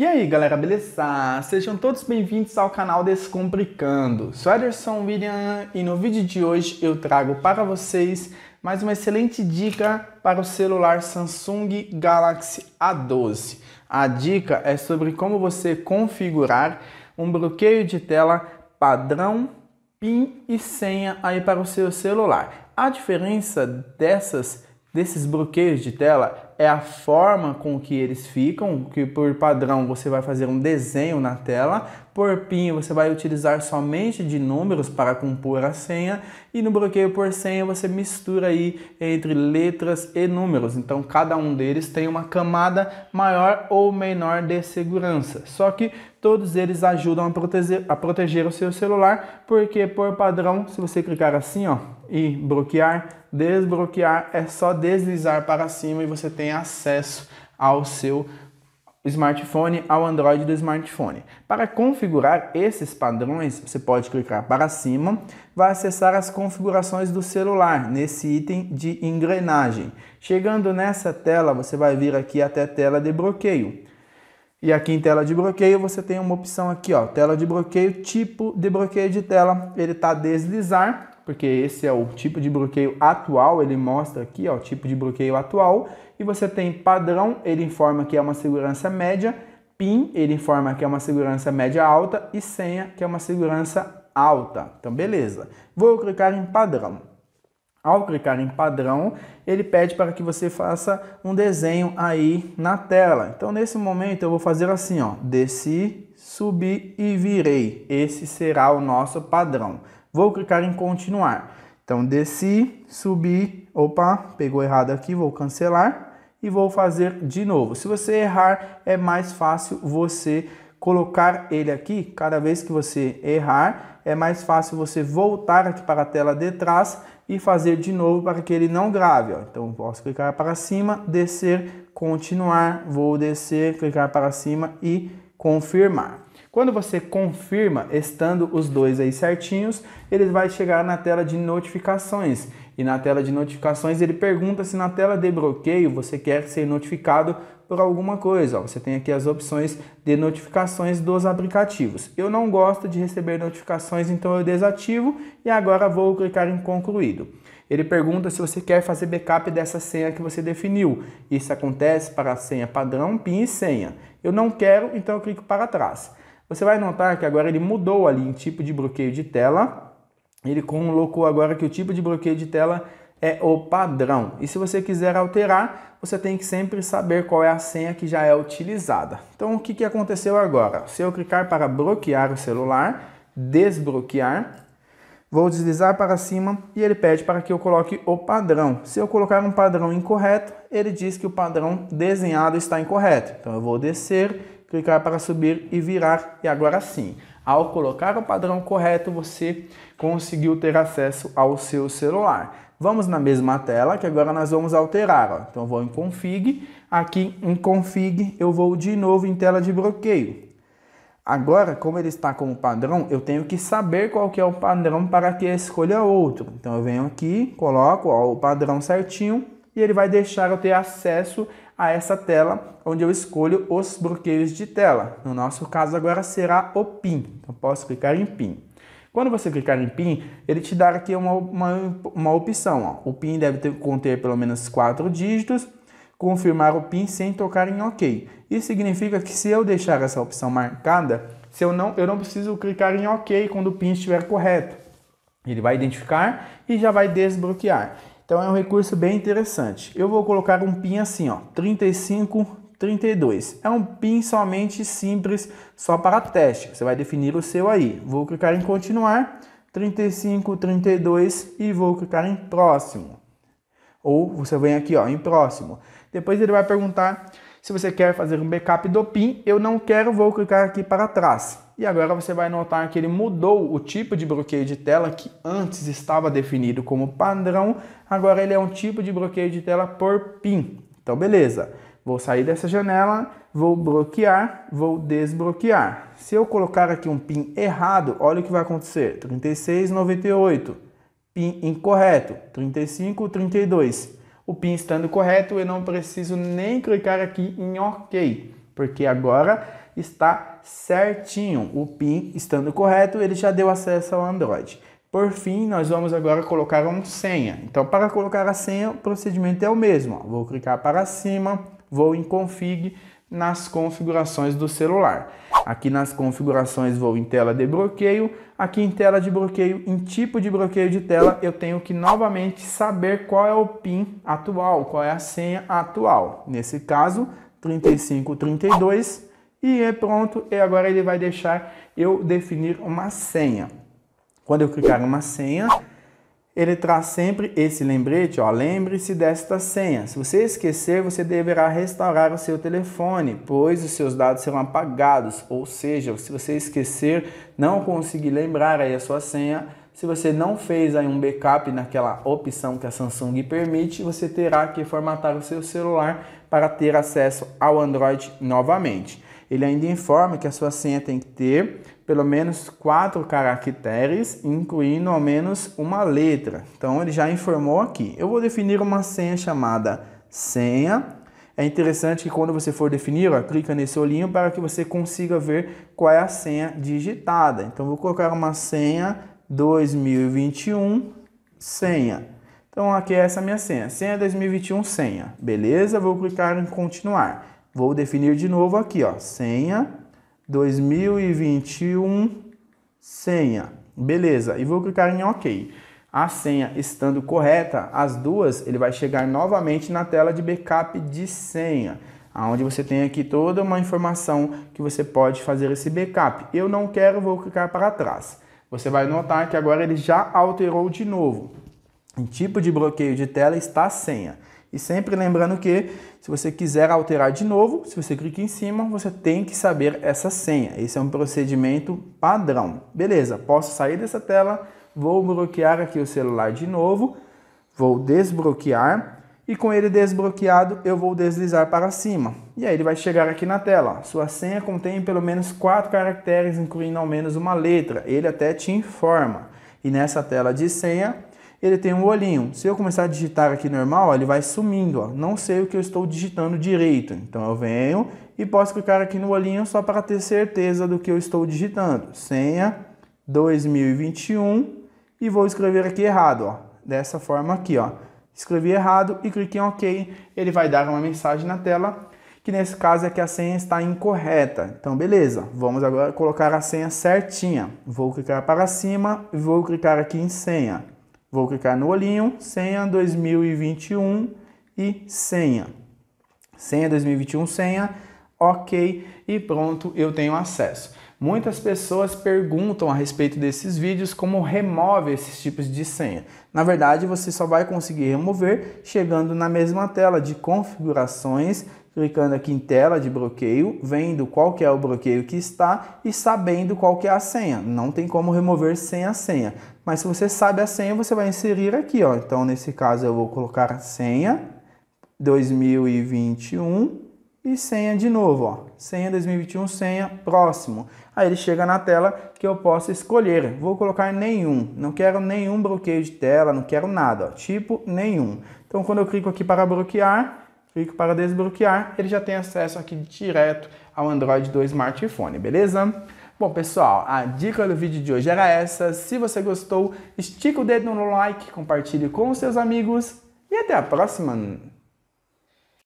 E aí galera, beleza? Sejam todos bem-vindos ao canal Descomplicando. Sou Ederson William e no vídeo de hoje eu trago para vocês mais uma excelente dica para o celular Samsung Galaxy A12. A dica é sobre como você configurar um bloqueio de tela padrão, PIN e senha aí para o seu celular. A diferença dessas desses bloqueios de tela é a forma com que eles ficam, que por padrão você vai fazer um desenho na tela, por PIN, você vai utilizar somente de números para compor a senha. E no bloqueio por senha, você mistura aí entre letras e números. Então, cada um deles tem uma camada maior ou menor de segurança. Só que todos eles ajudam a proteger, a proteger o seu celular, porque por padrão, se você clicar assim ó, e bloquear, desbloquear, é só deslizar para cima e você tem acesso ao seu smartphone ao Android do smartphone. Para configurar esses padrões, você pode clicar para cima, vai acessar as configurações do celular, nesse item de engrenagem. Chegando nessa tela, você vai vir aqui até tela de bloqueio. E aqui em tela de bloqueio você tem uma opção aqui, ó, tela de bloqueio, tipo de bloqueio de tela, ele tá deslizar, porque esse é o tipo de bloqueio atual, ele mostra aqui, ó, o tipo de bloqueio atual, e você tem padrão, ele informa que é uma segurança média, PIN, ele informa que é uma segurança média alta e senha, que é uma segurança alta. Então beleza. Vou clicar em padrão. Ao clicar em padrão, ele pede para que você faça um desenho aí na tela. Então, nesse momento, eu vou fazer assim, ó. Desci, subi e virei. Esse será o nosso padrão. Vou clicar em continuar. Então, desci, subi, opa, pegou errado aqui, vou cancelar e vou fazer de novo. Se você errar, é mais fácil você colocar ele aqui, cada vez que você errar, é mais fácil você voltar aqui para a tela de trás e fazer de novo para que ele não grave. Ó. Então posso clicar para cima, descer, continuar, vou descer, clicar para cima e confirmar. Quando você confirma, estando os dois aí certinhos, ele vai chegar na tela de notificações. E na tela de notificações ele pergunta se na tela de bloqueio você quer ser notificado por alguma coisa. você tem aqui as opções de notificações dos aplicativos. Eu não gosto de receber notificações, então eu desativo e agora vou clicar em concluído. Ele pergunta se você quer fazer backup dessa senha que você definiu. Isso acontece para a senha padrão, PIN e senha. Eu não quero, então eu clico para trás. Você vai notar que agora ele mudou ali em tipo de bloqueio de tela. Ele colocou agora que o tipo de bloqueio de tela é o padrão. E se você quiser alterar, você tem que sempre saber qual é a senha que já é utilizada. Então, o que, que aconteceu agora? Se eu clicar para bloquear o celular, desbloquear, vou deslizar para cima e ele pede para que eu coloque o padrão. Se eu colocar um padrão incorreto, ele diz que o padrão desenhado está incorreto. Então, eu vou descer clicar para subir e virar. E agora sim, ao colocar o padrão correto, você conseguiu ter acesso ao seu celular. Vamos na mesma tela que agora nós vamos alterar. Ó. Então vou em config, aqui em config eu vou de novo em tela de bloqueio. Agora, como ele está como padrão, eu tenho que saber qual que é o padrão para que escolha outro. Então eu venho aqui, coloco ó, o padrão certinho e ele vai deixar eu ter acesso a essa tela onde eu escolho os bloqueios de tela. No nosso caso agora será o PIN. Então posso clicar em PIN. Quando você clicar em PIN, ele te dará aqui uma, uma, uma opção. Ó. O PIN deve ter, conter pelo menos quatro dígitos. Confirmar o PIN sem tocar em OK. Isso significa que se eu deixar essa opção marcada, se eu, não, eu não preciso clicar em OK quando o PIN estiver correto. Ele vai identificar e já vai desbloquear. Então é um recurso bem interessante. Eu vou colocar um pin assim, ó, 35 32. É um pin somente simples, só para teste. Você vai definir o seu aí. Vou clicar em continuar, 35 32 e vou clicar em próximo. Ou você vem aqui, ó, em próximo. Depois ele vai perguntar se você quer fazer um backup do pin. Eu não quero, vou clicar aqui para trás. E agora você vai notar que ele mudou o tipo de bloqueio de tela que antes estava definido como padrão, agora ele é um tipo de bloqueio de tela por PIN. Então beleza, vou sair dessa janela, vou bloquear, vou desbloquear. Se eu colocar aqui um PIN errado, olha o que vai acontecer, 3698, PIN incorreto, 3532. O PIN estando correto, eu não preciso nem clicar aqui em OK, porque agora está certinho. O PIN estando correto, ele já deu acesso ao Android. Por fim, nós vamos agora colocar uma senha. Então, para colocar a senha, o procedimento é o mesmo. Vou clicar para cima, vou em config, nas configurações do celular. Aqui nas configurações vou em tela de bloqueio, aqui em tela de bloqueio, em tipo de bloqueio de tela, eu tenho que novamente saber qual é o PIN atual, qual é a senha atual. Nesse caso, 3532 e é pronto, e agora ele vai deixar eu definir uma senha. Quando eu clicar em uma senha, ele traz sempre esse lembrete, ó, lembre-se desta senha. Se você esquecer, você deverá restaurar o seu telefone, pois os seus dados serão apagados, ou seja, se você esquecer, não conseguir lembrar aí a sua senha, se você não fez aí um backup naquela opção que a Samsung permite, você terá que formatar o seu celular para ter acesso ao Android novamente. Ele ainda informa que a sua senha tem que ter pelo menos quatro caracteres, incluindo ao menos uma letra. Então ele já informou aqui. Eu vou definir uma senha chamada senha. É interessante que quando você for definir, ó, clica nesse olhinho para que você consiga ver qual é a senha digitada. Então vou colocar uma senha 2021 senha. Então aqui é essa minha senha, senha 2021 senha. Beleza? Vou clicar em continuar. Vou definir de novo aqui, ó, senha 2021 senha. Beleza, e vou clicar em OK. A senha estando correta, as duas, ele vai chegar novamente na tela de backup de senha, aonde você tem aqui toda uma informação que você pode fazer esse backup. Eu não quero, vou clicar para trás. Você vai notar que agora ele já alterou de novo. Em tipo de bloqueio de tela está a senha. E sempre lembrando que se você quiser alterar de novo, se você clica em cima, você tem que saber essa senha. Esse é um procedimento padrão. Beleza, posso sair dessa tela, vou bloquear aqui o celular de novo, vou desbloquear e com ele desbloqueado eu vou deslizar para cima. E aí ele vai chegar aqui na tela. Sua senha contém pelo menos quatro caracteres, incluindo ao menos uma letra. Ele até te informa. E nessa tela de senha ele tem um olhinho. Se eu começar a digitar aqui normal, ó, ele vai sumindo, ó. não sei o que eu estou digitando direito. Então eu venho e posso clicar aqui no olhinho só para ter certeza do que eu estou digitando. Senha 2021 e vou escrever aqui errado, ó. dessa forma aqui. Ó. Escrevi errado e clique em OK, ele vai dar uma mensagem na tela que nesse caso é que a senha está incorreta. Então, beleza, vamos agora colocar a senha certinha. Vou clicar para cima e vou clicar aqui em senha. Vou clicar no olhinho, senha 2021 e senha. Senha 2021, senha, ok e pronto, eu tenho acesso. Muitas pessoas perguntam a respeito desses vídeos como remove esses tipos de senha. Na verdade, você só vai conseguir remover chegando na mesma tela de configurações, clicando aqui em tela de bloqueio, vendo qual que é o bloqueio que está e sabendo qual que é a senha. Não tem como remover sem a senha. Mas se você sabe a senha, você vai inserir aqui, ó. Então, nesse caso eu vou colocar a senha 2021 e senha de novo, ó. senha 2021, senha próximo. Aí ele chega na tela que eu posso escolher. Vou colocar nenhum, não quero nenhum bloqueio de tela, não quero nada, ó. tipo nenhum. Então quando eu clico aqui para bloquear, clico para desbloquear, ele já tem acesso aqui direto ao Android do smartphone, beleza? Bom, pessoal, a dica do vídeo de hoje era essa. Se você gostou, estica o dedo no like, compartilhe com os seus amigos e até a próxima.